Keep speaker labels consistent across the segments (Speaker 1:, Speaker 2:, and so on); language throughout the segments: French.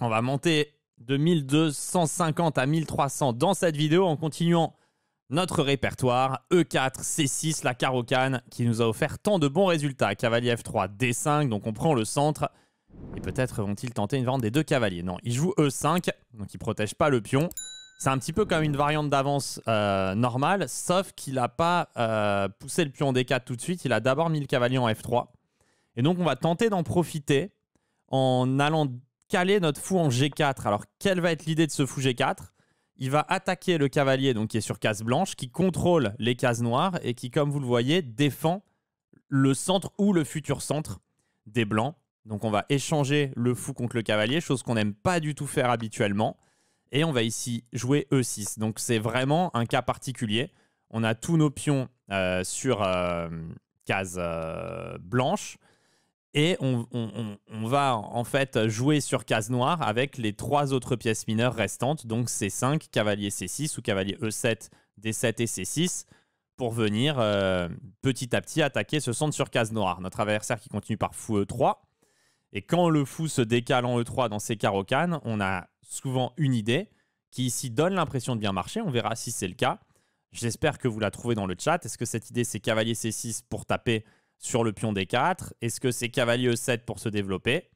Speaker 1: On va monter de 1250 à 1300 dans cette vidéo en continuant notre répertoire E4, C6, la carocane qui nous a offert tant de bons résultats. Cavalier F3, D5, donc on prend le centre. Et peut-être vont-ils tenter une vente des deux cavaliers. Non, ils jouent E5, donc ils protège pas le pion. C'est un petit peu comme une variante d'avance euh, normale, sauf qu'il n'a pas euh, poussé le pion D4 tout de suite. Il a d'abord mis le cavalier en F3. Et donc on va tenter d'en profiter en allant caler notre fou en G4. Alors, quelle va être l'idée de ce fou G4 Il va attaquer le cavalier donc qui est sur case blanche, qui contrôle les cases noires et qui, comme vous le voyez, défend le centre ou le futur centre des blancs. Donc on va échanger le fou contre le cavalier, chose qu'on n'aime pas du tout faire habituellement. Et on va ici jouer E6. Donc c'est vraiment un cas particulier. On a tous nos pions euh, sur euh, case euh, blanche. Et on, va en fait jouer sur case noire avec les trois autres pièces mineures restantes, donc C5, cavalier C6 ou cavalier E7, D7 et C6, pour venir euh, petit à petit attaquer ce centre sur case noire. Notre adversaire qui continue par fou E3. Et quand le fou se décale en E3 dans ses carocanes, on a souvent une idée qui ici donne l'impression de bien marcher. On verra si c'est le cas. J'espère que vous la trouvez dans le chat. Est-ce que cette idée c'est cavalier C6 pour taper sur le pion D4 Est-ce que c'est cavalier E7 pour se développer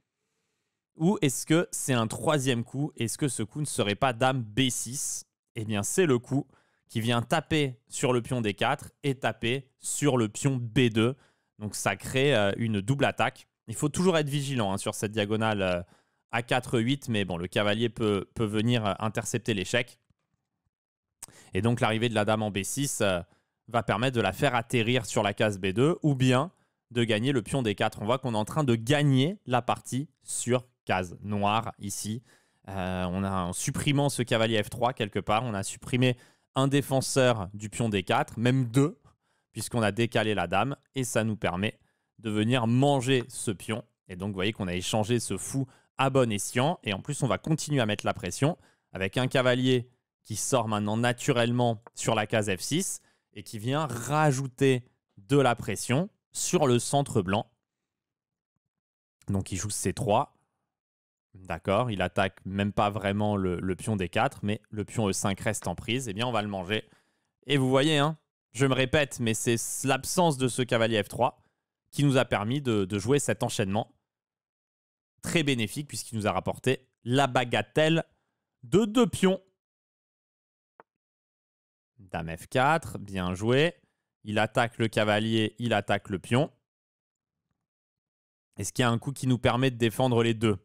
Speaker 1: Ou est-ce que c'est un troisième coup Est-ce que ce coup ne serait pas dame B6 Eh bien, c'est le coup qui vient taper sur le pion D4 et taper sur le pion B2. Donc ça crée euh, une double attaque. Il faut toujours être vigilant hein, sur cette diagonale euh, A4-8, mais bon, le cavalier peut, peut venir euh, intercepter l'échec. Et donc l'arrivée de la dame en B6 va permettre de la faire atterrir sur la case B2 ou bien de gagner le pion D4. On voit qu'on est en train de gagner la partie sur case noire ici. Euh, on a, en supprimant ce cavalier F3 quelque part, on a supprimé un défenseur du pion D4, même deux, puisqu'on a décalé la dame, et ça nous permet de venir manger ce pion. Et donc, vous voyez qu'on a échangé ce fou à bon escient, et en plus, on va continuer à mettre la pression avec un cavalier qui sort maintenant naturellement sur la case F6, et qui vient rajouter de la pression sur le centre blanc. Donc il joue C3. D'accord, il attaque même pas vraiment le, pion D4, mais le pion E5 reste en prise. Eh bien, on va le manger. Et vous voyez, hein, je me répète, mais c'est l'absence de ce cavalier F3 qui nous a permis de, de jouer cet enchaînement très bénéfique puisqu'il nous a rapporté la bagatelle de deux pions. Dame F4, bien joué. Il attaque le cavalier, il attaque le pion.
Speaker 2: Est-ce qu'il y a un coup qui nous permet de défendre les deux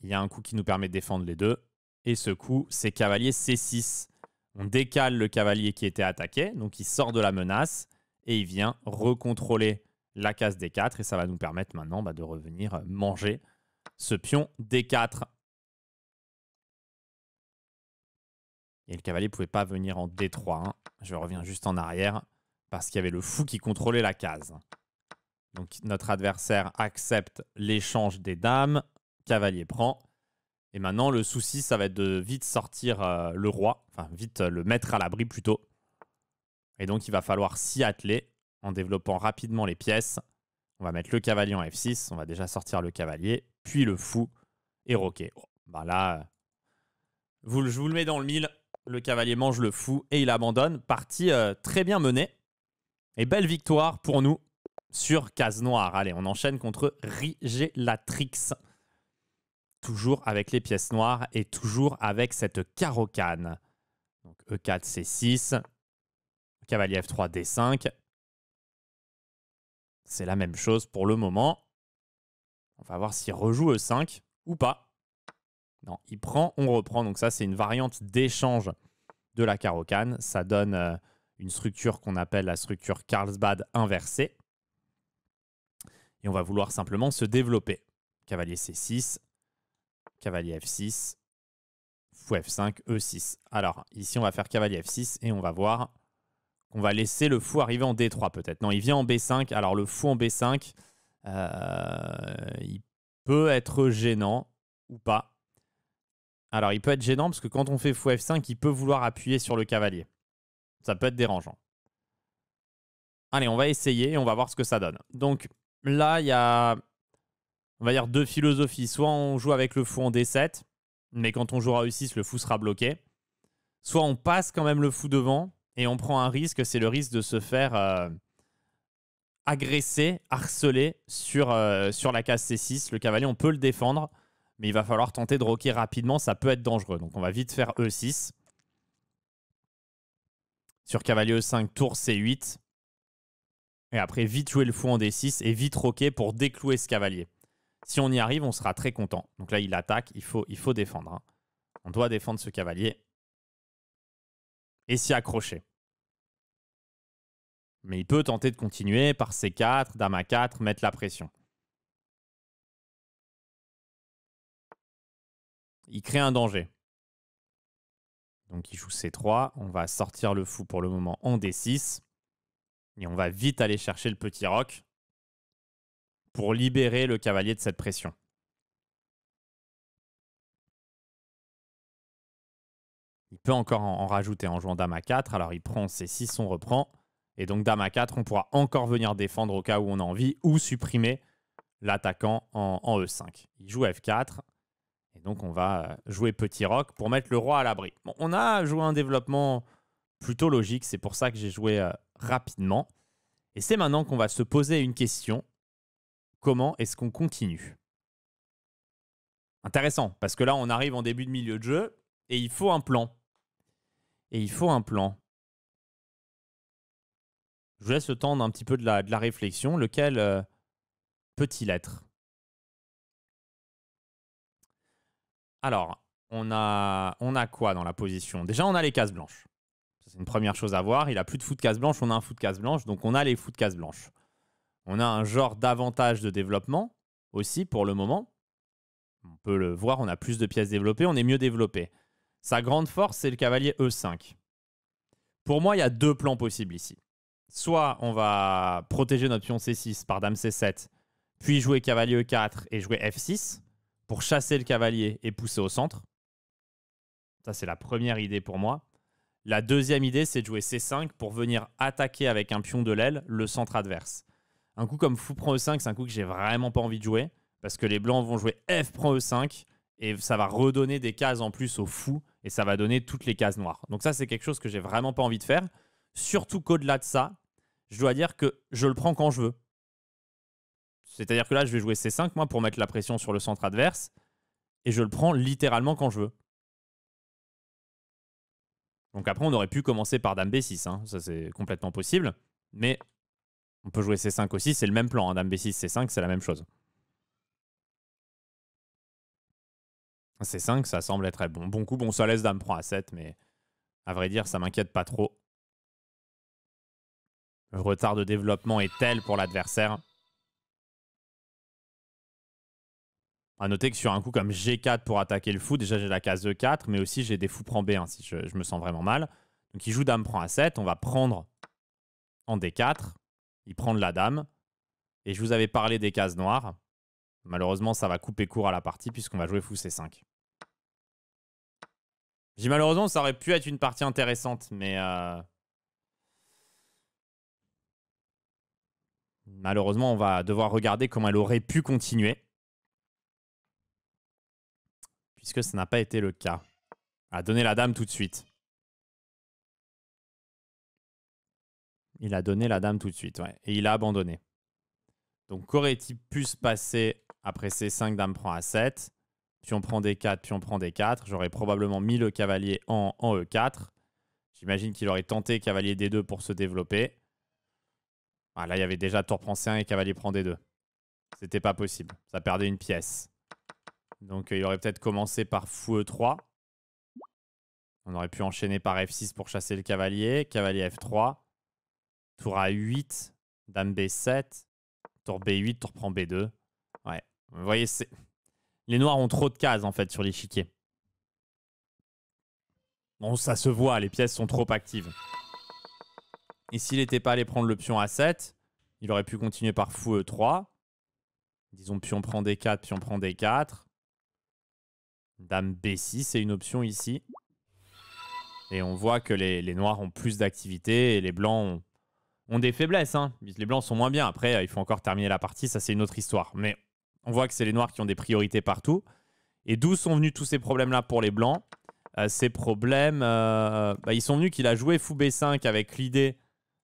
Speaker 2: Il y a un coup qui nous permet de défendre les deux. Et ce
Speaker 1: coup, c'est cavalier C6. On décale le cavalier qui était attaqué, donc il sort de la menace et il vient recontrôler la case D4 et ça va nous permettre maintenant bah, de
Speaker 2: revenir manger ce pion D4. Et le cavalier ne pouvait pas venir en D3. Hein. Je reviens juste en arrière
Speaker 1: parce qu'il y avait le fou qui contrôlait la case. Donc notre adversaire accepte l'échange des dames, cavalier prend. Et maintenant le souci ça va être de vite sortir euh, le roi, enfin vite euh, le mettre à l'abri plutôt. Et donc il va falloir s'y atteler en développant rapidement les pièces. On va mettre le cavalier en F6, on va déjà sortir le cavalier, puis le fou et roquet. Voilà. Bah euh, vous, je vous le mets dans le mille, le cavalier mange le fou et il abandonne. Partie euh, très bien menée. Et belle victoire pour nous sur Case Noire. Allez, on enchaîne contre Rigelatrix. Toujours avec les pièces noires et toujours avec cette carocane. Donc E4, C6. Cavalier F3,
Speaker 2: D5. C'est la même chose pour le moment. On va voir s'il rejoue E5 ou pas. Non, il prend, on reprend. Donc ça, c'est
Speaker 1: une variante d'échange de la carocane. Ça donne euh, une structure qu'on appelle la structure Carlsbad inversée. Et on va vouloir simplement se développer. Cavalier C6, cavalier F6, fou F5, E6. Alors ici, on va faire cavalier F6 et on va voir qu'on va laisser le fou arriver en D3 peut-être. Non, il vient en B5. Alors le fou en B5, euh, il peut être gênant ou pas. Alors, il peut être gênant parce que quand on fait fou F5, il peut vouloir appuyer sur le cavalier. Ça peut être dérangeant. Allez, on va essayer et on va voir ce que ça donne. Donc là, il y a, on va dire, deux philosophies. Soit on joue avec le fou en D7, mais quand on jouera e 6 le fou sera bloqué. Soit on passe quand même le fou devant et on prend un risque, c'est le risque de se faire euh, agresser, harceler sur, euh, sur la case C6. Le cavalier, on peut le défendre mais il va falloir tenter de roquer rapidement, ça peut être dangereux. Donc on va vite faire E6. Sur cavalier E5, tour C8. Et après, vite jouer le fou en D6 et vite roquer pour déclouer ce cavalier. Si on y arrive, on sera très content. Donc là, il attaque, il faut, il faut défendre. Hein. On doit défendre ce
Speaker 2: cavalier. Et s'y accrocher. Mais il peut tenter de continuer par C4, Dame à 4 mettre la pression. Il crée un danger. Donc il joue C3. On va sortir le fou pour le moment en D6. Et on va vite aller chercher le petit roc pour libérer le cavalier de cette pression. Il peut encore en, rajouter en jouant Dame A4. Alors il prend C6, on reprend. Et
Speaker 1: donc Dame A4, on pourra encore venir défendre au cas où on a envie ou supprimer l'attaquant en E5. E il joue F4 donc, on va euh, jouer petit rock pour mettre le roi à l'abri. on a joué un développement plutôt logique. C'est pour ça que j'ai joué euh, rapidement. Et c'est maintenant qu'on va se poser une question. Comment est-ce qu'on continue
Speaker 2: Intéressant, parce que là, on arrive en début de milieu de jeu et il faut un plan. Et il faut un plan.
Speaker 1: Je vous laisse le temps d'un petit peu de la, réflexion. Lequel euh, peut-il être Alors, on a, quoi dans la position Déjà, on a les cases blanches. C'est une première chose à voir. Il a plus de fou de cases blanches, on a un fou de cases blanches, donc on a les fous de cases blanches. On a un genre d'avantage de développement aussi pour le moment. On peut le voir, on a plus de pièces développées, on est mieux développé. Sa grande force, c'est le cavalier E5. Pour moi, il y a deux plans possibles ici. Soit on va protéger notre pion C6 par dame C7, puis jouer cavalier E4 et jouer F6 pour chasser le cavalier et pousser au centre. Ça, c'est la première idée pour moi. La deuxième idée, c'est de jouer C5 pour venir attaquer avec un pion de l'aile le centre adverse. Un coup comme fou prend E5, c'est un coup que j'ai vraiment pas envie de jouer parce que les blancs vont jouer F prend E5 et ça va redonner des cases en plus au fou et ça va donner toutes les cases noires. Donc ça c'est quelque chose que j'ai vraiment pas envie de faire, surtout qu'au-delà de ça, je dois dire que je le prends quand je veux. C'est-à-dire que là, je vais jouer C5, moi, pour mettre la pression sur le centre adverse, et je le prends littéralement quand je veux. Donc après, on aurait pu commencer par Dame B6, hein. ça c'est complètement possible, mais on peut jouer C5 aussi, c'est le même plan, hein. Dame B6, C5, c'est la même chose.
Speaker 2: C5, ça semble être bon. Bon coup, bon, ça laisse Dame prend A7, mais à vrai dire, ça m'inquiète pas trop. Le retard de développement est tel pour l'adversaire
Speaker 1: À noter que sur un coup comme G4 pour attaquer le fou, déjà j'ai la case E4, mais aussi j'ai des fous prend B1 hein, si je, me sens vraiment mal. Donc il joue dame prend A7, on va prendre en D4, il prend de la dame. Et je vous avais parlé des cases noires. Malheureusement, ça va couper court à la partie puisqu'on va jouer fou C5. J'ai malheureusement, ça aurait pu être une partie intéressante, mais... Euh, malheureusement, on va devoir regarder comment elle aurait pu continuer
Speaker 2: que ça n'a pas été le cas. A donné la dame tout de suite. Il a donné la dame tout de suite, Et il a abandonné. Donc qu'aurait-il pu se passer
Speaker 1: après ces 5 dames prend a 7 Puis on prend des 4, puis on prend des 4. J'aurais probablement mis le cavalier en, E4. E J'imagine qu'il aurait tenté cavalier D2 pour se développer. Ah, là, il y avait déjà tour prend C1 et cavalier prend D2. C'était pas possible. Ça perdait une pièce. Donc euh, il aurait peut-être commencé par fou E3. On aurait pu enchaîner par F6 pour chasser le cavalier. Cavalier F3. Tour A8. Dame B7. Tour B8, tour prend B2. Ouais. Vous voyez, c'est... les noirs ont trop de cases en fait sur l'échiquier. Bon, ça se voit, les pièces sont trop actives. Et s'il n'était pas allé prendre le pion A7, il aurait pu continuer par fou E3. Disons pion prend D4, pion prend D4. Dame B6, c'est une option ici. Et on voit que les, noirs ont plus d'activité et les blancs ont, des faiblesses. Hein. Les blancs sont moins bien. Après, euh, il faut encore terminer la partie, ça c'est une autre histoire. Mais on voit que c'est les noirs qui ont des priorités partout. Et d'où sont venus tous ces problèmes-là pour les blancs euh, Ces problèmes, euh, bah, ils sont venus qu'il a joué fou B5 avec l'idée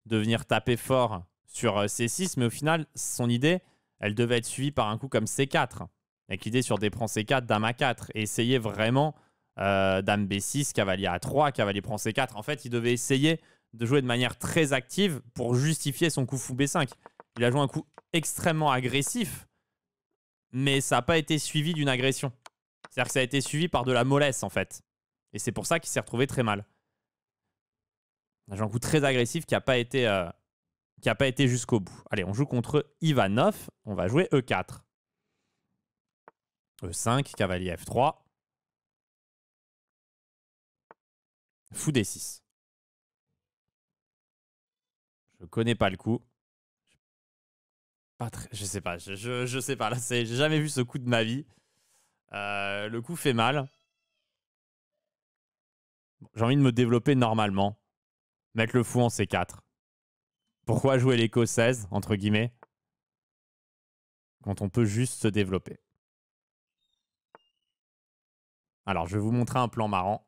Speaker 1: de venir taper fort sur C6, mais au final, son idée, elle devait être suivie par un coup comme C4 l'idée sur des prends C4, dame A4 essayer vraiment euh, dame B6, cavalier A3, cavalier prend C4. En fait, il devait essayer de jouer de manière très active pour justifier son coup fou B5. Il a joué un coup extrêmement agressif, mais ça n'a pas été suivi d'une agression. C'est-à-dire que ça a été suivi par de la mollesse, en fait. Et c'est pour ça qu'il s'est retrouvé très mal. J'ai un coup très agressif qui n'a pas été, euh, qui a pas été jusqu'au bout. Allez, on joue contre Ivanov. On va jouer E4.
Speaker 2: E5, cavalier F3. Fou D6. Je connais pas le coup. Pas très... Je sais pas, je, je, sais pas. Là, j'ai jamais
Speaker 1: vu ce coup de ma vie. Euh, le coup fait mal. J'ai envie de me développer normalement. Mettre le fou en C4. Pourquoi
Speaker 2: jouer l'écossaise, entre guillemets, quand on peut juste se développer alors, je vais vous montrer un plan marrant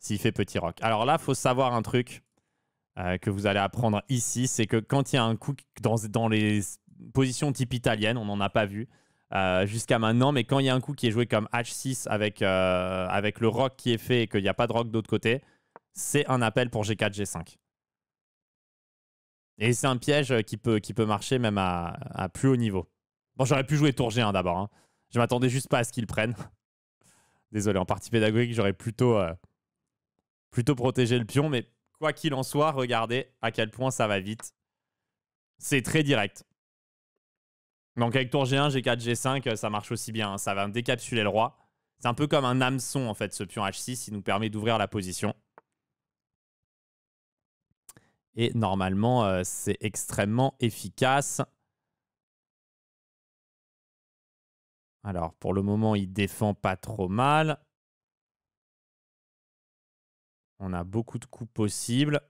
Speaker 1: s'il fait petit rock. Alors là, faut savoir un truc euh, que vous allez apprendre ici, c'est que quand il y a un coup dans, les positions type italiennes, on n'en a pas vu euh, jusqu'à maintenant, mais quand il y a un coup qui est joué comme H6 avec, euh, avec le rock qui est fait et qu'il n'y a pas de rock d'autre côté, c'est un appel pour G4, G5. Et c'est un piège qui peut, qui peut marcher même à, plus haut niveau. Bon, j'aurais pu jouer tour G1 d'abord. Hein. Je m'attendais juste pas à ce qu'il prenne. Désolé, en partie pédagogique, j'aurais plutôt, euh, plutôt protégé le pion, mais quoi qu'il en soit, regardez à quel point ça va vite. C'est très direct. Donc avec tour G1, G4, G5, ça marche aussi bien. Hein. Ça va décapsuler le roi. C'est un peu comme un hameçon, en fait, ce pion H6. Il nous permet d'ouvrir
Speaker 2: la position. Et normalement, euh, c'est extrêmement efficace. Alors, pour le moment, il défend pas trop mal. On a beaucoup de coups possibles.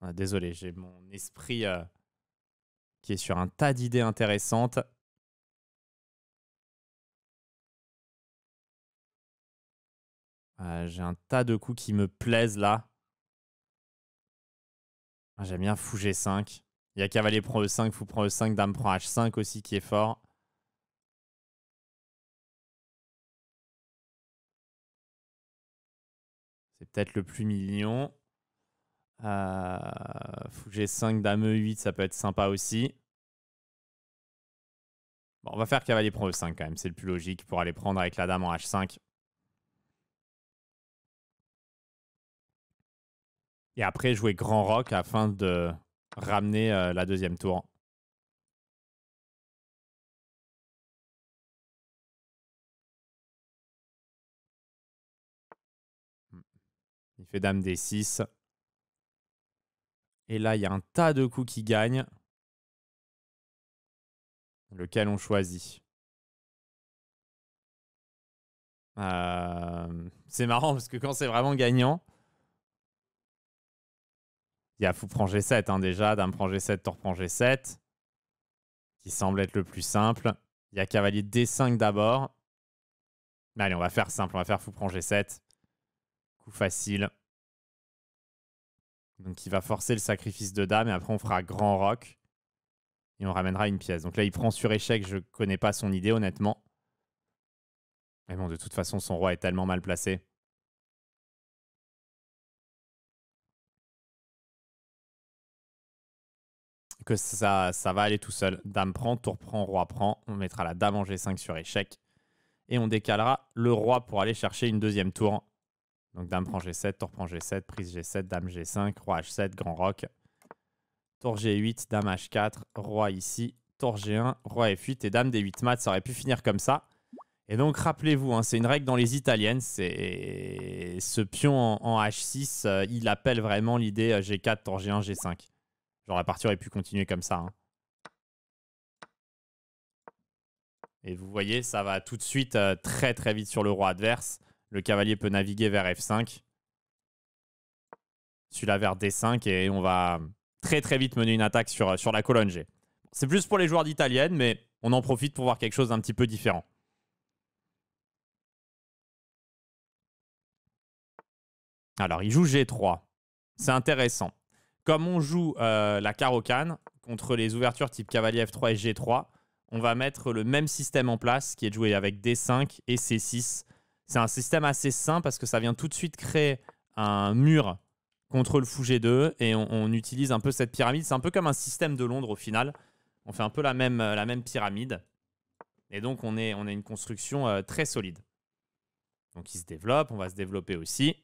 Speaker 2: Ah, désolé, j'ai mon esprit euh, qui est sur un tas d'idées intéressantes. Euh, j'ai un tas de coups qui me plaisent là. Ah, j'aime bien fouger G5. Il y a cavalier prend E5, fou prend E5, dame prend H5 aussi qui est fort. C'est peut-être le plus mignon. Euh, fou G5, dame E8, ça peut être sympa aussi. Bon, on va faire cavalier prend E5 quand même, c'est le plus logique pour aller prendre avec la dame en H5. Et après jouer grand rock afin de ramener euh, la deuxième tour. Mmh. Il fait dame des 6 Et là, il y a un tas de coups qui gagnent. Lequel on choisit euh, C'est marrant parce que quand c'est vraiment gagnant,
Speaker 1: il y a fou prend hein, G7 déjà, dame prend G7, tour prend G7, qui semble être le plus simple. Il y a cavalier D5 d'abord. Mais allez, on va faire simple, on va faire fou prend G7. Coup facile. Donc il va forcer le sacrifice de dame et après on fera grand rock. Et on ramènera
Speaker 2: une pièce. Donc là il prend sur échec, je connais pas son idée honnêtement. Mais bon, de toute façon son roi est tellement mal placé. que ça, va aller tout seul.
Speaker 1: Dame prend, tour prend, roi prend. On mettra la dame en G5 sur échec. Et on décalera le roi pour aller chercher une deuxième tour. Donc dame prend G7, tour prend G7, prise G7, dame G5, roi H7, grand roc. Tour G8, dame H4, roi ici, tour G1, roi F8 et dame D8 mat. Ça aurait pu finir comme ça. Et donc rappelez-vous, hein, c'est une règle dans les italiennes. C'est ce pion en, H6, euh, il appelle vraiment l'idée euh, G4, tour G1, G5. Genre la partie aurait pu continuer comme ça. Hein. Et vous voyez, ça va tout de suite euh, très très vite sur le roi adverse. Le cavalier peut naviguer vers F5. Celui-là vers D5 et on va très très vite mener une attaque sur, euh, sur la colonne G. C'est plus pour les
Speaker 2: joueurs d'italienne, mais on en profite pour voir quelque chose d'un petit peu différent. Alors, il joue G3.
Speaker 1: C'est intéressant comme on joue euh, la carocane contre les ouvertures type cavalier F3 et G3, on va mettre le même système en place qui est de jouer avec D5 et C6. C'est un système assez sain parce que ça vient tout de suite créer un mur contre le fou G2 et on, utilise un peu cette pyramide. C'est un peu comme un système de Londres au final. On fait un peu la même, euh, la même pyramide. Et donc on, est, on a une construction euh, très solide. Donc il se développe, on va se développer aussi.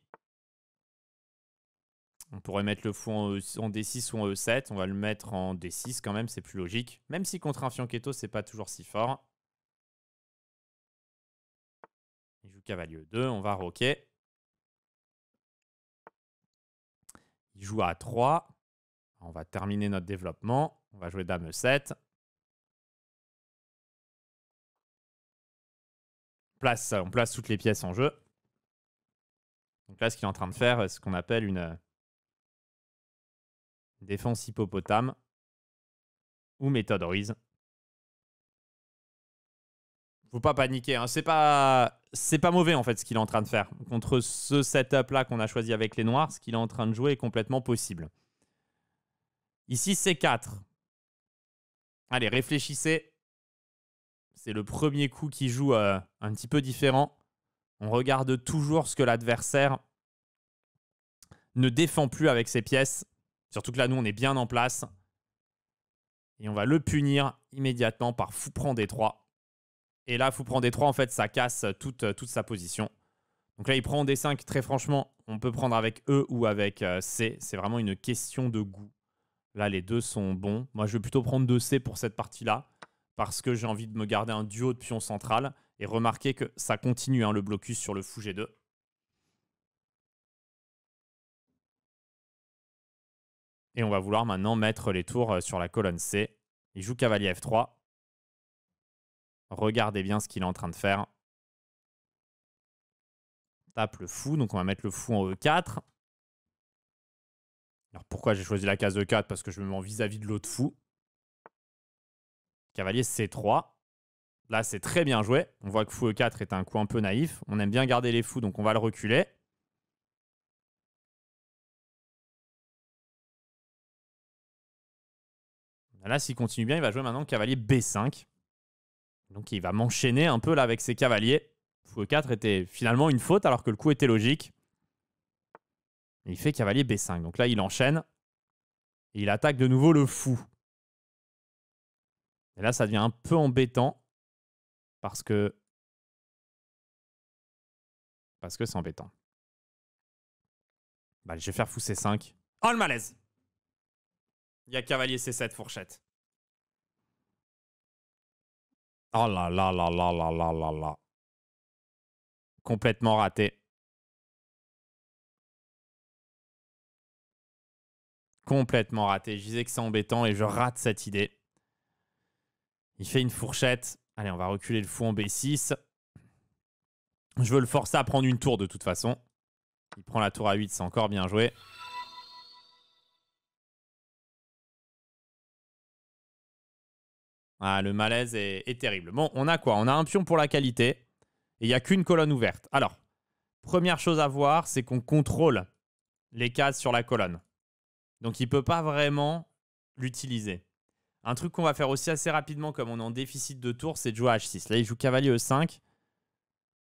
Speaker 1: On pourrait mettre le fou en, euh, D6 ou en E7. On va le mettre en D6 quand même, c'est plus logique. Même si
Speaker 2: contre un Fianchetto, c'est pas toujours si fort. Il joue cavalier 2, on va roquer. Il joue a 3. On va terminer notre développement. On va jouer dame E7. Place, on place toutes les pièces en jeu. Donc là, ce qu'il est en train de faire, c'est euh, ce qu'on appelle une, Défense hippopotame. Ou méthode Ruiz. Faut pas paniquer, hein. c'est pas c'est
Speaker 1: pas mauvais en fait ce qu'il est en train de faire. Contre ce setup là qu'on a choisi avec les noirs, ce qu'il est en train de jouer est complètement possible. Ici c'est 4. Allez, réfléchissez. C'est le premier coup qui joue euh, un petit peu différent. On regarde toujours ce que l'adversaire ne défend plus avec ses pièces. Surtout que là, nous, on est bien en place. Et on va le punir immédiatement par fou prend d 3. Et là, fou prend d 3, en fait, ça casse toute, euh, toute sa position. Donc là, il prend D5. Très franchement, on peut prendre avec E ou avec euh, C. C'est vraiment une question de goût. Là, les deux sont bons. Moi, je vais plutôt prendre 2C pour cette partie-là parce que j'ai envie de me garder un duo de pions central. Et remarquez que ça continue hein, le
Speaker 2: blocus sur le fou G2. Et on va vouloir maintenant mettre les tours euh, sur la colonne C. Il joue cavalier F3. Regardez bien ce qu'il est en train de faire. Tape le fou, donc on va mettre le fou en E4. Alors pourquoi j'ai choisi la case E4 Parce que je me mets vis-à-vis -vis de l'autre fou.
Speaker 1: Cavalier C3. Là, c'est très bien joué. On voit que fou E4 est un coup un peu naïf.
Speaker 2: On aime bien garder les fous, donc on va le reculer. Bah là, s'il continue bien, il va jouer maintenant cavalier B5. Donc il va m'enchaîner un peu là avec ses cavaliers. Fou E4
Speaker 1: était finalement une faute alors que le coup était logique. Il fait cavalier B5. Donc là,
Speaker 2: il enchaîne. Et il attaque de nouveau le fou. Et là, ça devient un peu embêtant. Parce que. Parce que c'est embêtant. Bah, je vais faire fou C5. Oh le malaise il y a cavalier C7 fourchette. Oh là là là là là là là là. Complètement raté. Complètement raté. Je disais que c'est embêtant et je rate cette idée.
Speaker 1: Il fait une fourchette. Allez, on va reculer le fou en B6.
Speaker 2: Je veux le forcer à prendre une tour de toute façon. Il prend la tour à 8, c'est encore bien joué. Ah, le malaise est, terrible. Bon, on a quoi On a un pion pour la qualité et il n'y a qu'une colonne
Speaker 1: ouverte. Alors, première chose à voir, c'est qu'on contrôle les cases sur la colonne. Donc, il ne peut pas vraiment l'utiliser. Un truc qu'on va faire aussi assez rapidement, comme on est en déficit de tours, c'est de jouer à H6. Là, il joue cavalier E5.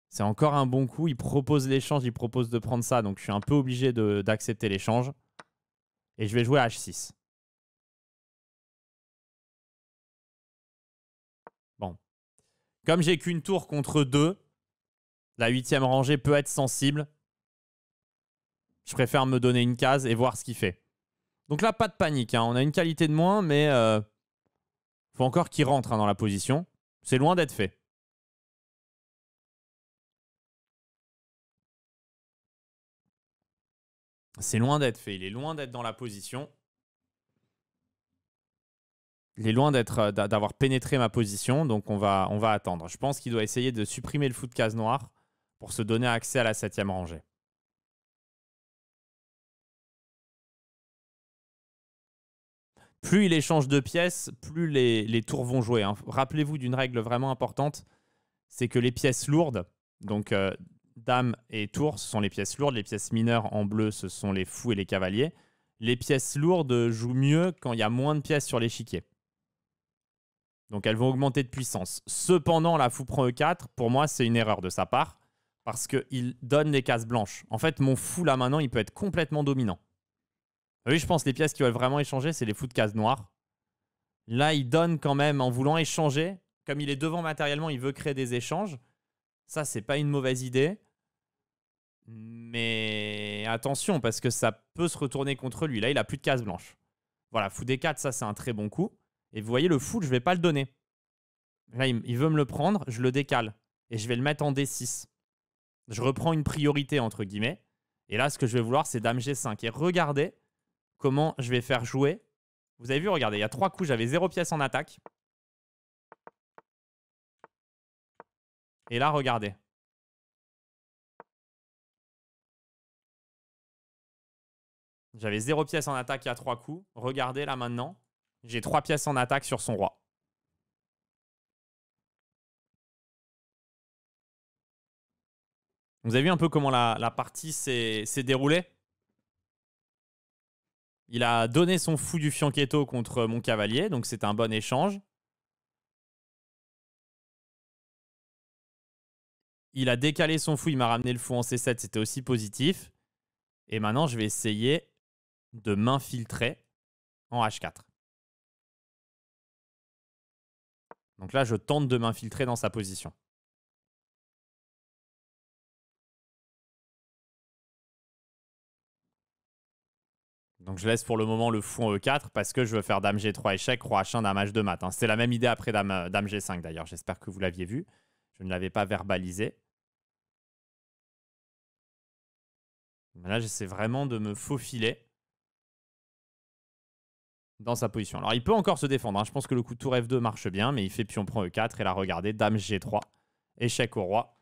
Speaker 1: C'est encore un bon coup. Il propose l'échange, il propose de prendre ça. Donc, je suis un peu obligé d'accepter l'échange.
Speaker 2: Et je vais jouer à H6. Comme j'ai qu'une tour contre deux, la
Speaker 1: huitième rangée peut être sensible. Je préfère me donner une case et voir ce qu'il fait. Donc là, pas de panique. Hein. On a une qualité de moins, mais euh, faut encore qu'il
Speaker 2: rentre hein, dans la position. C'est loin d'être fait. C'est loin d'être fait. Il est loin d'être dans la position il est loin d'être, euh, d'avoir
Speaker 1: pénétré ma position, donc on va, on va attendre. Je pense qu'il doit essayer de supprimer le fou de case noire
Speaker 2: pour se donner accès à la septième rangée. Plus il échange de pièces, plus les, tours vont
Speaker 1: jouer. Hein. Rappelez-vous d'une règle vraiment importante, c'est que les pièces lourdes, donc euh, dame et tours, ce sont les pièces lourdes, les pièces mineures en bleu, ce sont les fous et les cavaliers. Les pièces lourdes jouent mieux quand il y a moins de pièces sur l'échiquier. Donc elles vont augmenter de puissance. Cependant, la prend E4, pour moi, c'est une erreur de sa part. Parce qu'il donne les cases blanches. En fait, mon fou, là, maintenant, il peut être complètement dominant. Ah oui, je pense que les pièces qui veulent vraiment échanger, c'est les fous de cases noires. Là, il donne quand même, en voulant échanger, comme il est devant matériellement, il veut créer des échanges. Ça, c'est pas une mauvaise idée. Mais attention, parce que ça peut se retourner contre lui. Là, il a plus de cases blanches. Voilà, fou D4, ça, c'est un très bon coup. Et vous voyez, le full, je ne vais pas le donner. Là, il veut me le prendre, je le décale. Et je vais le mettre en D6. Je reprends une priorité, entre guillemets. Et là, ce que je vais vouloir, c'est Dame G5. Et regardez
Speaker 2: comment je vais faire jouer. Vous avez vu, regardez, il y a trois coups, j'avais zéro pièce en attaque. Et là, regardez. J'avais zéro pièce en attaque il y a trois coups. Regardez là maintenant. J'ai trois pièces en attaque sur son roi. Vous avez vu un peu comment la, partie s'est déroulée Il a donné son fou du fianchetto contre mon cavalier, donc c'est un bon échange. Il a décalé son fou, il m'a ramené le fou en C7, c'était aussi positif. Et maintenant, je vais essayer de m'infiltrer en H4. Donc là, je tente de m'infiltrer dans sa position. Donc je laisse pour le moment le fou en E4 parce que je veux faire Dame G3 échec, Roi H1, Dame H2 mat. C'est la même idée
Speaker 1: après Dame, euh, G5 d'ailleurs, j'espère que vous l'aviez vu. Je ne l'avais pas verbalisé.
Speaker 2: là, j'essaie vraiment de me faufiler dans sa position. Alors, il peut encore se défendre. Hein. Je pense que le coup tour F2 marche
Speaker 1: bien, mais il fait pion prend E4. Et là, regardez, dame G3. Échec au roi.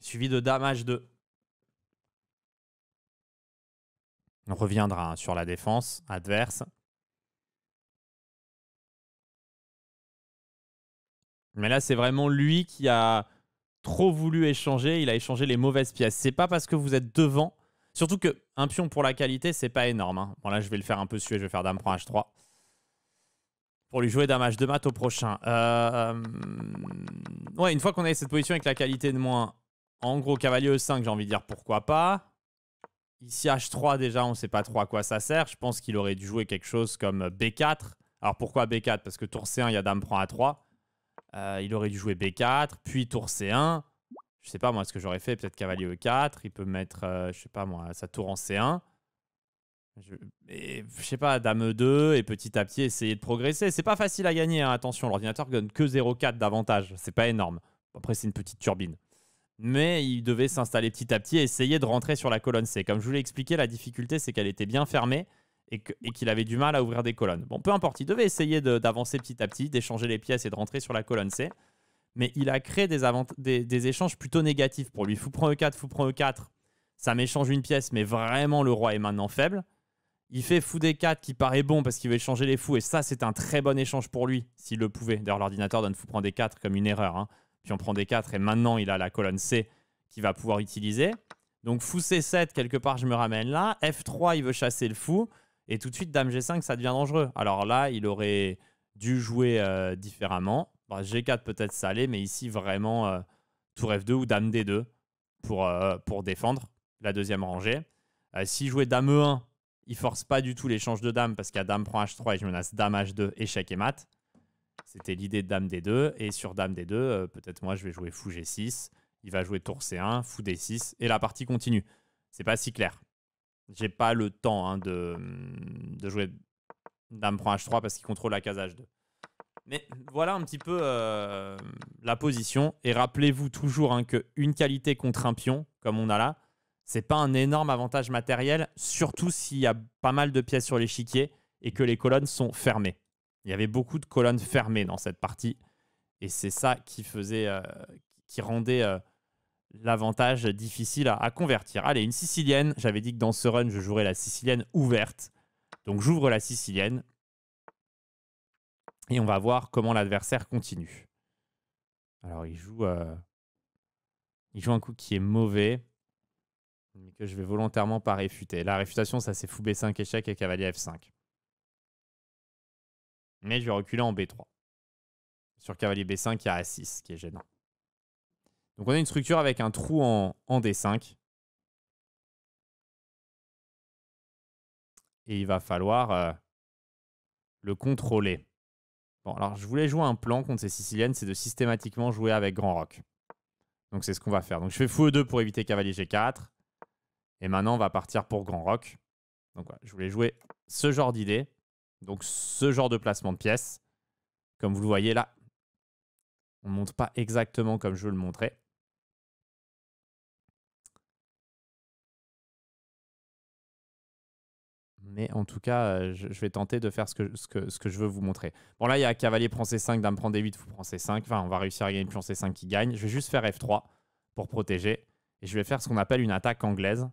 Speaker 2: Suivi de dame H2. On reviendra hein, sur la défense adverse. Mais là, c'est vraiment lui qui a
Speaker 1: trop voulu échanger. Il a échangé les mauvaises pièces. C'est pas parce que vous êtes devant Surtout que un pion pour la qualité, c'est pas énorme. Hein. Bon, là, je vais le faire un peu suer. Je vais faire dame prend h3. Pour lui jouer dame h2 mat au prochain. Euh, ouais, une fois qu'on a cette position avec la qualité de moins, en gros, cavalier e5, j'ai envie de dire pourquoi pas. Ici, h3, déjà, on sait pas trop à quoi ça sert. Je pense qu'il aurait dû jouer quelque chose comme b4. Alors pourquoi b4 Parce que tour c1, il y a dame prend a3. Euh, il aurait dû jouer b4, puis tour c1 je sais pas moi ce que j'aurais fait, peut-être cavalier E4, il peut mettre, euh, je sais pas moi, sa tour en C1. Je, et, sais pas, dame E2 et petit à petit essayer de progresser. C'est pas facile à gagner, hein, attention, l'ordinateur gagne que 0,4 d'avantage, c'est pas énorme. Après, c'est une petite turbine. Mais il devait s'installer petit à petit et essayer de rentrer sur la colonne C. Comme je vous l'ai expliqué, la difficulté, c'est qu'elle était bien fermée et qu'il avait du mal à ouvrir des colonnes. Bon, peu importe, il devait essayer d'avancer petit à petit, d'échanger les pièces et de rentrer sur la colonne C mais il a créé des, échanges plutôt négatifs pour lui. Fou prend E4, fou prend E4, ça m'échange une pièce, mais vraiment le roi est maintenant faible. Il fait fou D4 qui paraît bon parce qu'il veut échanger les fous, et ça c'est un très bon échange pour lui, s'il le pouvait. D'ailleurs l'ordinateur donne fou prend D4 comme une erreur, hein. puis on prend D4 et maintenant il a la colonne C qu'il va pouvoir utiliser. Donc fou C7, quelque part je me ramène là, F3 il veut chasser le fou, et tout de suite dame G5 ça devient dangereux. Alors là il aurait dû jouer euh, différemment. Bah, G4 peut-être ça salé, mais ici vraiment Tour F2 ou Dame D2 pour, euh, pour défendre la deuxième rangée. Euh, s'il si jouait Dame E1, il force pas du tout l'échange de Dame parce qu'à Dame prend H3 et je menace Dame H2, échec et mat. C'était l'idée de Dame D2. Et sur Dame D2, euh, peut-être moi je vais jouer Fou G6. Il va jouer Tour C1, Fou D6 et la partie continue. C'est pas si clair. J'ai pas le temps hein, de, de jouer Dame prend H3 parce qu'il contrôle la case H2. Mais voilà un petit peu euh, la position. Et rappelez-vous toujours hein, qu'une qualité contre un pion, comme on a là, c'est pas un énorme avantage matériel, surtout s'il y a pas mal de pièces sur l'échiquier et que les colonnes sont fermées. Il y avait beaucoup de colonnes fermées dans cette partie. Et c'est ça qui faisait, euh, qui rendait euh, l'avantage difficile à, convertir. Allez, une Sicilienne. J'avais dit que dans ce run, je jouerais la Sicilienne ouverte. Donc j'ouvre la Sicilienne. Et on va voir comment l'adversaire continue. Alors, il joue, euh, il joue un coup qui est mauvais, mais que je vais volontairement pas réfuter. La réfutation, ça c'est fou B5 échec et cavalier F5. Mais je
Speaker 2: vais reculer en B3. Sur cavalier B5, il y a A6, qui est gênant. Donc on a une structure avec un trou en, D5. Et il va falloir euh, le contrôler.
Speaker 1: Bon, alors je voulais jouer un plan contre ces Siciliennes, c'est de systématiquement jouer avec Grand Rock. Donc c'est ce qu'on va faire. Donc je fais fou E2 pour éviter cavalier G4. Et maintenant, on va partir pour Grand Rock. Donc voilà, je voulais jouer ce genre d'idée. Donc ce genre de placement de pièces.
Speaker 2: Comme vous le voyez là, on ne monte pas exactement comme je veux le montrer. Mais en tout cas, euh, je, vais tenter de faire ce que, ce, que, je veux vous montrer.
Speaker 1: Bon, là, il y a cavalier prend C5, dame prend D8, fou prend C5. Enfin, on va réussir à gagner pion C5 qui gagne. Je vais juste faire F3 pour protéger. Et je vais faire ce qu'on appelle une attaque anglaise.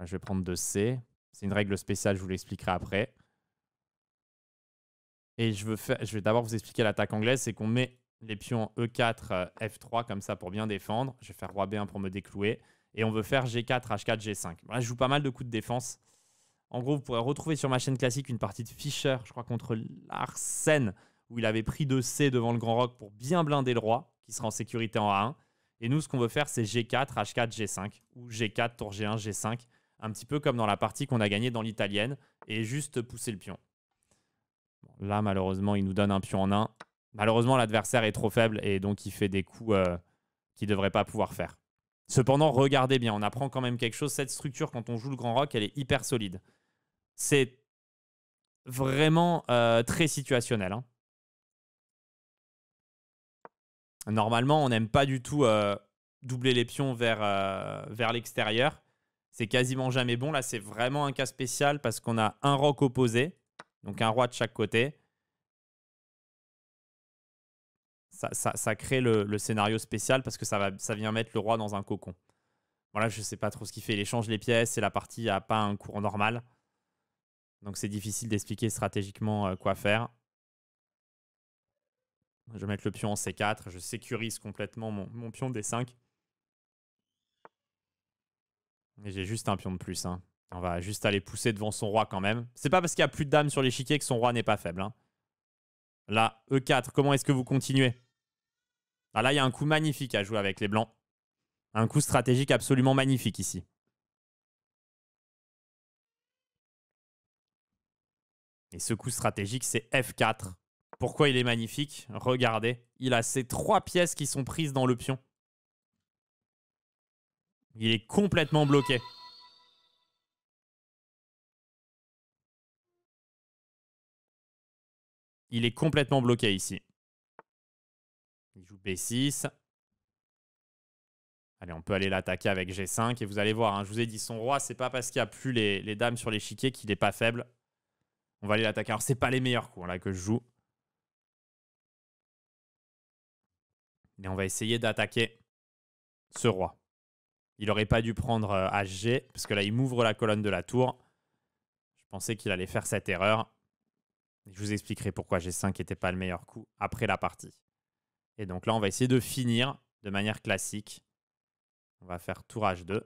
Speaker 1: je vais prendre 2C. C'est une règle spéciale, je vous l'expliquerai après. Et je, veux je vais d'abord vous expliquer l'attaque anglaise. C'est qu'on met les pions E4, e euh, F3 comme ça pour bien défendre. Je vais faire Roi B1 pour me déclouer. Et on veut faire G4, H4, G5. Là, je joue pas mal de coups de défense. En gros, vous pourrez retrouver sur ma chaîne classique une partie de Fischer, je crois, contre Larsen, où il avait pris 2C devant le Grand Rock pour bien blinder le roi, qui sera en sécurité en A1. Et nous, ce qu'on veut faire, c'est G4, H4, G5, ou G4, tour G1, G5, un petit peu comme dans la partie qu'on a gagnée dans l'italienne, et juste pousser le pion. Bon, là, malheureusement, il nous donne un pion en 1. Malheureusement, l'adversaire est trop faible, et donc il fait des coups euh, qu'il ne devrait pas pouvoir faire. Cependant, regardez bien, on apprend quand même quelque chose. Cette structure, quand on joue le
Speaker 2: Grand Rock, elle est hyper solide c'est vraiment euh, très situationnel. Hein. Normalement, on n'aime pas
Speaker 1: du tout euh, doubler les pions vers, euh, vers l'extérieur. C'est quasiment jamais bon. Là, c'est vraiment un cas spécial parce qu'on a un roc opposé, donc un roi de chaque côté. Ça, ça, crée le, scénario spécial parce que ça, va, ça vient mettre le roi dans un cocon. Voilà, je ne sais pas trop ce qu'il fait. Il échange les pièces et la partie n'a pas un cours normal. Donc c'est difficile d'expliquer stratégiquement euh, quoi faire. Je vais mettre le pion en C4. Je sécurise complètement mon, pion D5. Et j'ai juste un pion de plus. Hein. On va juste aller pousser devant son roi quand même. C'est pas parce qu'il y a plus de dames sur l'échiquier que son roi n'est pas faible. Hein. Là, E4, comment est-ce que vous continuez ah Là, il y a un coup magnifique à
Speaker 2: jouer avec les blancs. Un coup stratégique absolument magnifique ici. Et ce coup stratégique, c'est
Speaker 1: F4. Pourquoi il est magnifique Regardez, il a ces trois pièces qui sont prises dans le pion.
Speaker 2: Il est complètement bloqué. Il est complètement bloqué ici. Il joue B6.
Speaker 1: Allez, on peut aller l'attaquer avec G5. Et vous allez voir, hein, je vous ai dit, son roi, c'est pas parce qu'il n'y a plus les, les dames sur l'échiquier qu'il n'est pas faible. On va aller l'attaquer. Alors, c'est pas les meilleurs coups là que je
Speaker 2: joue. Mais on va essayer d'attaquer ce roi. Il aurait pas dû prendre HG, euh, parce que là, il m'ouvre la
Speaker 1: colonne de la tour. Je pensais qu'il allait faire cette erreur. Je vous expliquerai pourquoi G5 n'était pas le meilleur coup après la partie. Et donc là, on va essayer de finir de
Speaker 2: manière classique. On va faire tour H2.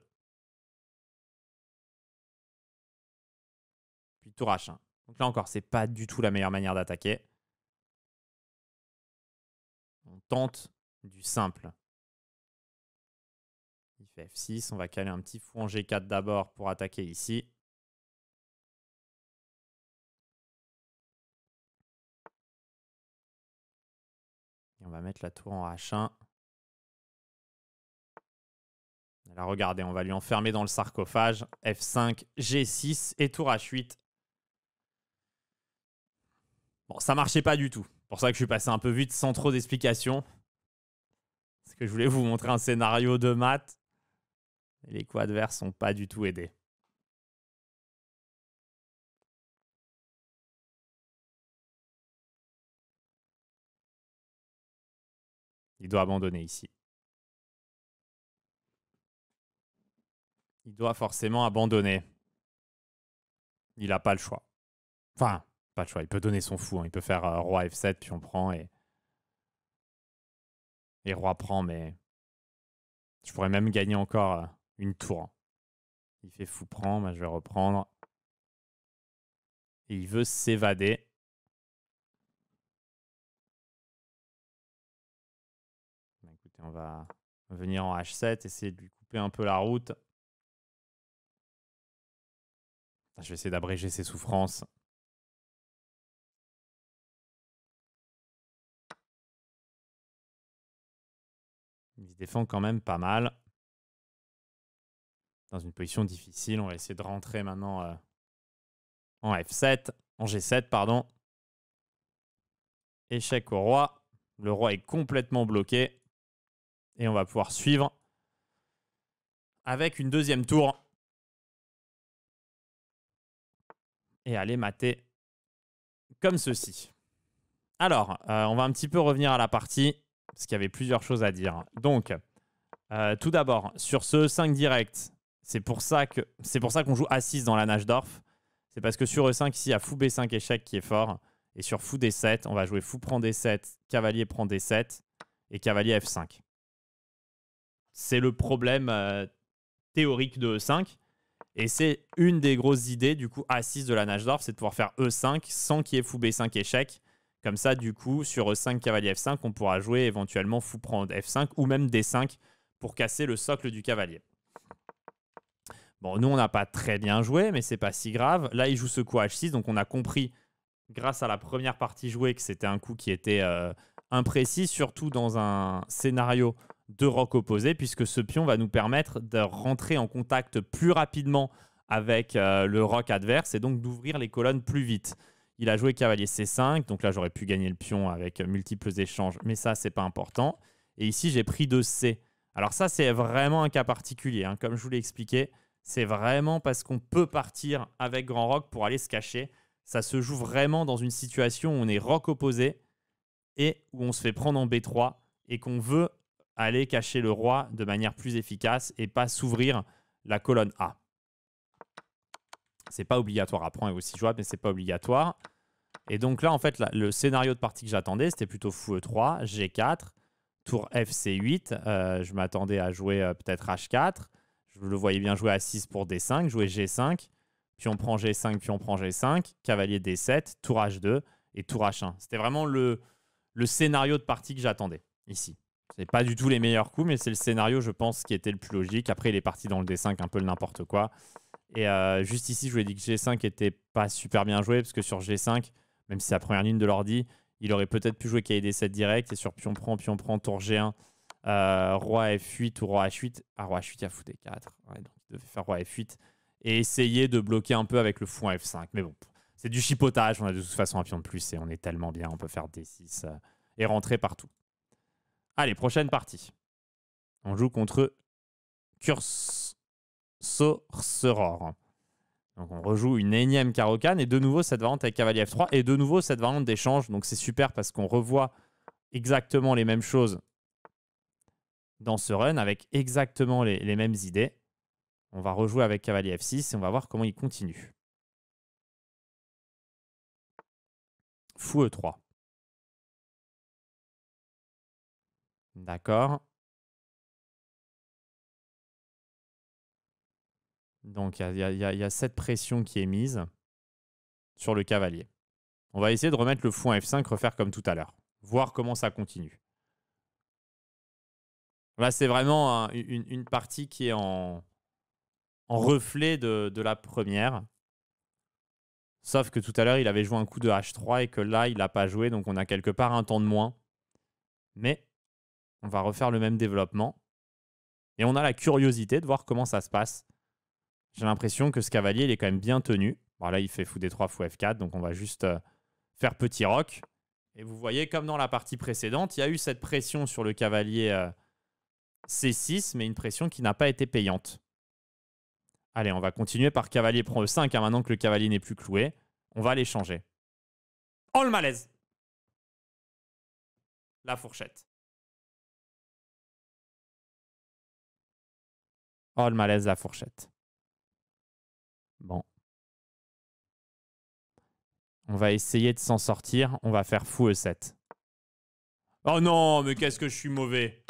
Speaker 2: Puis tour H1. Donc là encore, c'est pas du tout la meilleure manière d'attaquer. On tente du simple. Il fait F6, on va caler un petit fou en G4 d'abord pour attaquer ici. Et on va mettre la tour en H1. Là, regardez, on va lui enfermer dans le sarcophage. F5,
Speaker 1: G6 et tour H8. Bon, ça marchait pas du tout. C'est Pour ça que je suis passé un peu vite sans trop d'explications. Parce que je voulais
Speaker 2: vous montrer un scénario de maths. Et les quadverses n'ont pas du tout aidé. Il doit abandonner ici. Il doit forcément abandonner. Il n'a pas le choix. Enfin, il peut donner son fou. Hein. Il peut faire euh, roi F7, puis on prend et. Et roi prend, mais. Je pourrais même gagner encore euh, une tour. Il fait fou prend, bah, je vais reprendre. Et il veut s'évader. Bah, écoutez, on va venir en H7, essayer de lui couper un peu la route. Je vais essayer d'abréger ses souffrances. Il se défend quand même pas mal. Dans une position difficile. On va essayer de rentrer maintenant euh, en F7. En G7, pardon. Échec au roi. Le roi est complètement bloqué. Et on va pouvoir suivre avec une deuxième tour. Et aller mater comme ceci.
Speaker 1: Alors, euh, on va un petit peu revenir à la partie parce qu'il y avait plusieurs choses à dire. Donc, euh, tout d'abord, sur ce 5 direct, c'est pour ça que c'est pour ça qu'on joue assise 6 dans la Nashdorf. C'est parce que sur E5, ici, il y a fou B5 échec qui est fort. Et sur fou D7, on va jouer fou prend D7, cavalier prend D7 et cavalier F5. C'est le problème euh, théorique de E5. Et c'est une des grosses idées du coup A6 de la Nashdorf, c'est de pouvoir faire E5 sans qu'il y ait fou B5 échec comme ça, du coup, sur E5, euh, cavalier F5, on pourra jouer éventuellement fou prendre F5 ou même D5 pour casser le socle du cavalier. Bon, nous, on n'a pas très bien joué, mais c'est pas si grave. Là, il joue ce coup H6, donc on a compris, grâce à la première partie jouée, que c'était un coup qui était euh, imprécis, surtout dans un scénario de roc opposé, puisque ce pion va nous permettre de rentrer en contact plus rapidement avec euh, le roc adverse et donc d'ouvrir les colonnes plus vite. Il a joué cavalier C5, donc là j'aurais pu gagner le pion avec multiples échanges, mais ça c'est pas important. Et ici j'ai pris de C. Alors ça c'est vraiment un cas particulier, hein. comme je vous l'ai expliqué, c'est vraiment parce qu'on peut partir avec Grand Rock pour aller se cacher. Ça se joue vraiment dans une situation où on est rock opposé et où on se fait prendre en B3 et qu'on veut aller cacher le roi de manière plus efficace et pas s'ouvrir la colonne A. C'est pas obligatoire à prendre et aussi jouable, mais c'est pas obligatoire. Et donc là, en fait, le scénario de partie que j'attendais, c'était plutôt fou 3 e G4, tour FC8. Euh, je m'attendais à jouer euh, peut-être H4. Je le voyais bien jouer à 6 pour D5, jouer G5, puis on prend G5, puis on prend G5, cavalier D7, tour H2 et tour H1. C'était vraiment le, le scénario de partie que j'attendais ici. C'est pas du tout les meilleurs coups, mais c'est le scénario, je pense, qui était le plus logique. Après, il est parti dans le D5, un peu le n'importe quoi. Et euh, juste ici, je vous ai dit que G5 était pas super bien joué, parce que sur G5, même si c'est la première ligne de l'ordi, il aurait peut-être pu jouer kd 7 direct et sur pion prend, pion prend, tour G1, euh, roi F8 ou roi H8. Ah, roi H8, il a fou 4. donc il devait faire roi F8 et essayer de bloquer un peu avec le en F5. Mais bon, c'est du chipotage. On a de toute façon un pion de plus et on est tellement bien. On peut faire D6 euh, et rentrer partout. Allez, prochaine partie. On joue contre Sorcerer. Donc on rejoue une énième carocane et de nouveau cette variante avec cavalier F3 et de nouveau cette variante d'échange. Donc c'est super parce qu'on revoit exactement les mêmes choses dans ce run avec exactement les, les, mêmes idées. On va rejouer avec cavalier F6 et on va voir
Speaker 2: comment il continue. Fou E3. D'accord. Donc il y, a cette pression qui est mise sur le cavalier. On va essayer de remettre le fou en
Speaker 1: F5, refaire comme tout à l'heure. Voir comment ça continue. Là, c'est vraiment une, partie qui est en, reflet de, la première. Sauf que tout à l'heure, il avait joué un coup de H3 et que là, il l'a pas joué. Donc on a quelque part un temps de moins. Mais on va refaire le même développement. Et on a la curiosité de voir comment ça se passe j'ai l'impression que ce cavalier, il est quand même bien tenu. voilà là, il fait fou d3, fou f4, donc on va juste euh, faire petit rock. Et vous voyez, comme dans la partie précédente, il y a eu cette pression sur le cavalier euh, c6, mais une pression qui n'a pas été payante. Allez, on va continuer par cavalier
Speaker 2: prend e5, euh, hein, maintenant que le cavalier n'est plus cloué. On va l'échanger. Oh le malaise La fourchette. Oh le malaise, la fourchette. Bon. On va essayer de s'en sortir. On va
Speaker 1: faire fou E7.
Speaker 2: Oh non, mais qu'est-ce que je suis mauvais.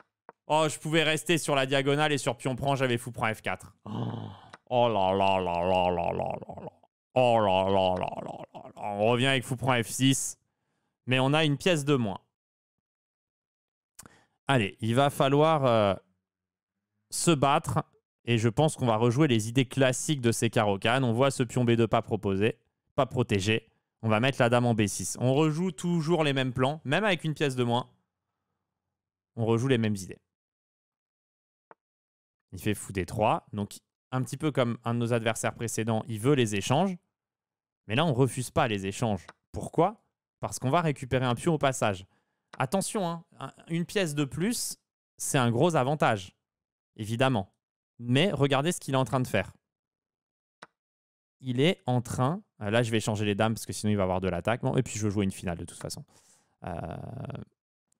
Speaker 2: Oh, je pouvais
Speaker 1: rester sur la diagonale et sur pion prend, j'avais fou prend F4. Oh là là là là là là là Oh là là là là là On revient avec fou prend F6. Mais on a une pièce de moins. Allez, il va falloir se battre et je pense qu'on va rejouer les idées classiques de ces carocanes. On voit ce pion B2 pas proposé, pas protégé. On va mettre la dame en B6. On rejoue toujours les mêmes plans, même avec une pièce de moins. On rejoue les mêmes idées. Il fait fou D3. Donc, un petit peu comme un de nos adversaires précédents, il veut les échanges. Mais là, on refuse pas les échanges. Pourquoi Parce qu'on va récupérer un pion au passage. Attention, hein, une pièce de plus, c'est un gros avantage, évidemment. Mais regardez ce qu'il est en train de faire. Il est en train. Euh, là, je vais changer les dames parce que sinon, il va avoir de l'attaque. Bon, et puis, je veux jouer une finale de toute façon. Euh,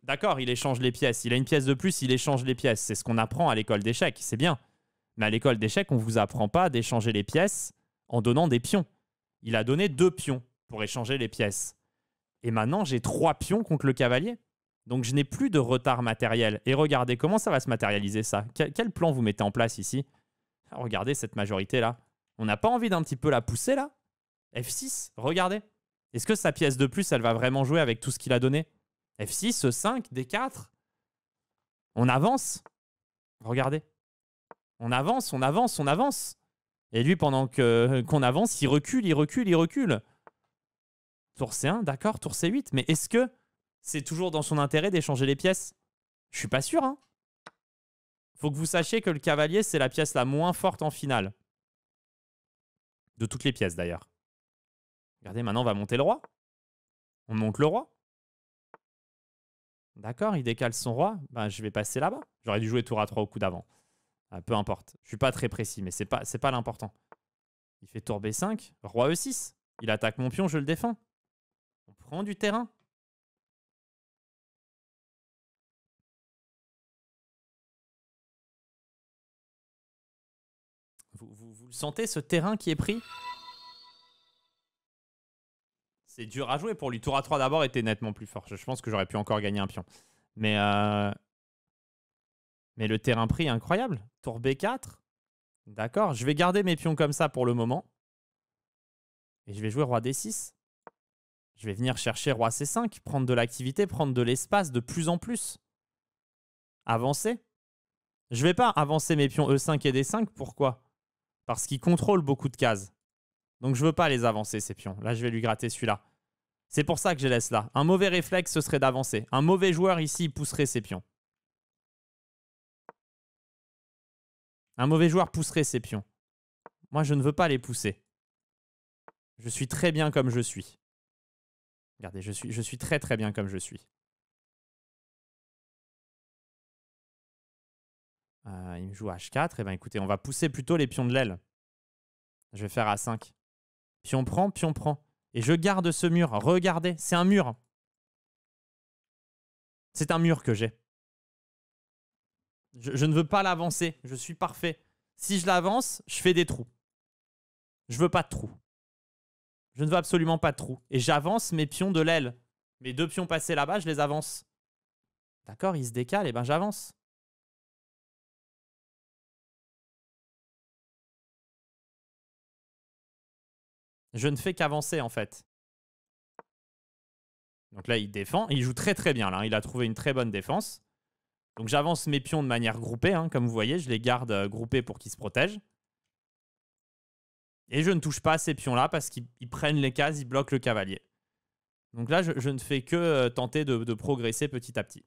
Speaker 1: d'accord, il échange les pièces. Il a une pièce de plus, il échange les pièces. C'est ce qu'on apprend à l'école d'échecs. C'est bien. Mais à l'école d'échecs, on ne vous apprend pas d'échanger les pièces en donnant des pions. Il a donné deux pions pour échanger les pièces. Et maintenant, j'ai trois pions contre le cavalier. Donc je n'ai plus de retard matériel. Et regardez, comment ça va se matérialiser ça Quel plan vous mettez en place ici ah, Regardez cette majorité-là. On n'a pas envie d'un petit peu la pousser là F6, regardez. Est-ce que sa pièce de plus, elle va vraiment jouer avec tout ce qu'il a donné F6, E5, D4. On avance. Regardez. On avance, on avance, on avance. Et lui, pendant qu'on avance, il recule, il recule, il recule. Tour C1, d'accord, tour C8. Mais est-ce que c'est toujours dans son intérêt d'échanger les pièces. Je suis pas sûr, hein. Faut que vous sachiez que le cavalier, c'est la pièce la moins forte en finale.
Speaker 2: De toutes les pièces, d'ailleurs. Regardez, maintenant, on va monter le roi. On monte le roi. D'accord, il décale son roi. Ben, je vais passer là-bas. J'aurais dû jouer tour
Speaker 1: à 3 au coup d'avant. Ah, peu importe. Je suis pas très précis, mais c'est pas, pas l'important. Il fait
Speaker 2: tour B5, roi E6. Il attaque mon pion, je le défends. On prend du terrain. Vous sentez ce terrain qui est pris C'est dur à jouer pour lui. Tour à 3 d'abord était
Speaker 1: nettement plus fort. Je pense que j'aurais pu encore gagner un pion. Mais, euh, Mais le terrain pris est incroyable. Tour B4. D'accord, je vais garder mes pions comme ça pour le moment. Et je vais jouer roi D6. Je vais venir chercher roi C5, prendre de l'activité, prendre de l'espace de plus en plus. Avancer. Je vais pas avancer mes pions E5 et D5, pourquoi parce qu'il contrôle beaucoup de cases. Donc je veux pas les avancer, ces pions. Là, je vais lui gratter celui-là. C'est pour ça que je laisse là. Un mauvais réflexe, ce serait d'avancer. Un mauvais joueur ici, il pousserait ses pions.
Speaker 2: Un mauvais joueur pousserait ses pions. Moi, je ne veux pas les pousser. Je suis très bien comme je suis. Regardez, je suis, je suis très très bien comme je suis. Euh, il me joue H4. Et eh ben écoutez, on va pousser plutôt les pions de l'aile. Je vais faire A5. Pion prend, pion prend. Et je garde ce mur. Regardez, c'est un mur. C'est un mur que j'ai. Je, ne veux pas l'avancer. Je suis parfait. Si je l'avance, je fais des trous. Je
Speaker 1: veux pas de trous. Je ne veux absolument pas de trous. Et j'avance mes pions de l'aile. Mes deux
Speaker 2: pions passés là-bas, je les avance. D'accord, ils se décalent, et eh ben j'avance. Je ne fais qu'avancer en fait. Donc là,
Speaker 1: il défend. Il joue très très bien là. Hein. Il a trouvé une très bonne défense. Donc j'avance mes pions de manière groupée. Hein, comme vous voyez, je les garde euh, groupés pour qu'ils se protègent. Et je ne touche pas à ces pions là parce qu'ils prennent les cases, ils bloquent le cavalier. Donc là, je, ne fais que euh, tenter de, de progresser petit à petit.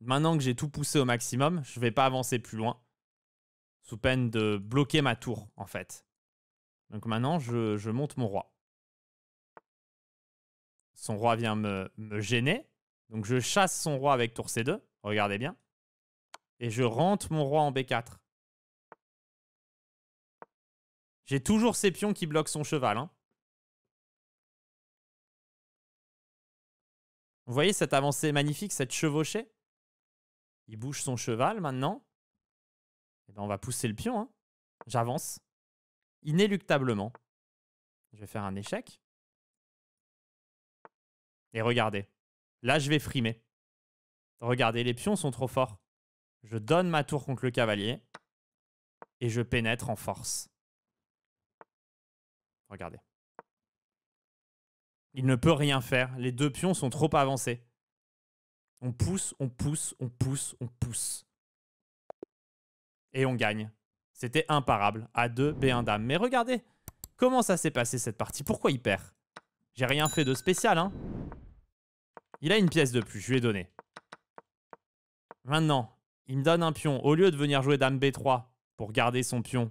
Speaker 1: Maintenant que j'ai tout poussé au maximum, je ne vais pas avancer plus loin. Sous peine de bloquer ma tour, en fait. Donc maintenant, je, monte mon roi. Son roi vient me, gêner. Donc je chasse son roi avec tour C2.
Speaker 2: Regardez bien. Et je rentre mon roi en B4. J'ai toujours ses pions qui bloquent son cheval. Hein. Vous voyez cette avancée magnifique, cette chevauchée Il bouge son cheval maintenant. Et eh ben on va pousser le pion. Hein. J'avance inéluctablement, je vais faire un échec. Et regardez, là je vais frimer. Regardez, les pions sont trop forts. Je donne ma tour contre le cavalier et je pénètre en force. Regardez. Il ne peut rien faire. Les deux pions sont trop avancés. On pousse, on pousse, on
Speaker 1: pousse, on pousse. Et on gagne. C'était imparable. A2, B1 dame. Mais regardez, comment ça s'est passé cette partie Pourquoi il perd J'ai rien fait de spécial, hein. Il a une pièce de plus, je lui ai donné. Maintenant, il me donne un pion. Au lieu de venir jouer dame B3 pour garder son pion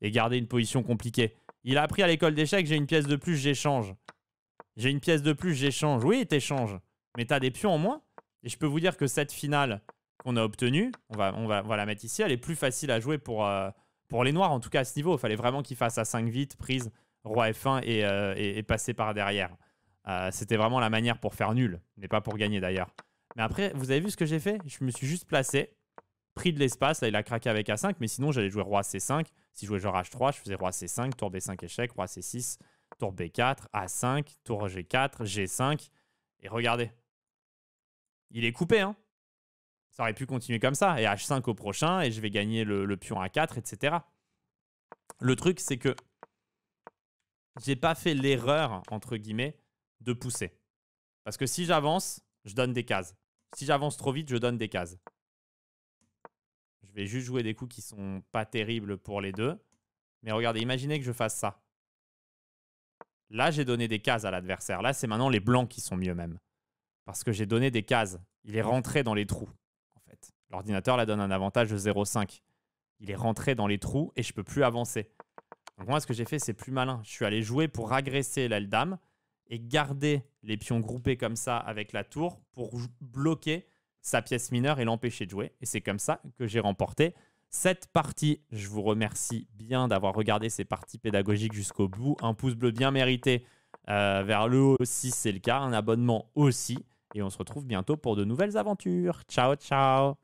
Speaker 1: et garder une position compliquée, il a appris à l'école d'échecs, j'ai une pièce de plus, j'échange. J'ai une pièce de plus, j'échange. Oui, t'échanges. Mais t'as des pions en moins. Et je peux vous dire que cette finale, qu'on a obtenu. on va, on, va, la mettre ici, elle est plus facile à jouer pour, euh, pour les noirs, en tout cas à ce niveau. Il fallait vraiment qu'il fasse a 5 vite, prise, roi F1 euh, et, passer par derrière. Euh, c'était vraiment la manière pour faire nul, mais pas pour gagner d'ailleurs. Mais après, vous avez vu ce que j'ai fait Je me suis juste placé, pris de l'espace, là il a craqué avec A5, mais sinon j'allais jouer roi C5. Si je jouais genre H3, je faisais roi C5, tour B5 échec, roi C6, tour B4, A5, tour G4, G5. Et regardez, il est coupé, hein ça aurait pu continuer comme ça. Et H5 au prochain, et je vais gagner le, pion A4, etc. Le truc, c'est que j'ai pas fait l'erreur, entre guillemets, de pousser. Parce que si j'avance, je donne des cases. Si j'avance trop vite, je donne des cases. Je vais juste jouer des coups qui sont pas terribles pour les deux. Mais regardez, imaginez que je fasse ça. Là, j'ai donné des cases à l'adversaire. Là, c'est maintenant les blancs qui sont mieux même. Parce que j'ai donné des cases. Il est rentré dans les trous. L'ordinateur la donne un avantage de 0,5. Il est rentré dans les trous et je peux plus avancer. Donc moi, ce que j'ai fait, c'est plus malin. Je suis allé jouer pour agresser l'aile et garder les pions groupés comme ça avec la tour pour bloquer sa pièce mineure et l'empêcher de jouer. Et c'est comme ça que j'ai remporté cette partie. Je vous remercie bien d'avoir regardé ces parties pédagogiques jusqu'au bout. Un pouce bleu bien mérité euh, vers le haut si c'est le cas, un abonnement aussi et on se retrouve bientôt pour de nouvelles aventures. Ciao, ciao.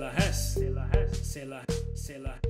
Speaker 2: la C'est la.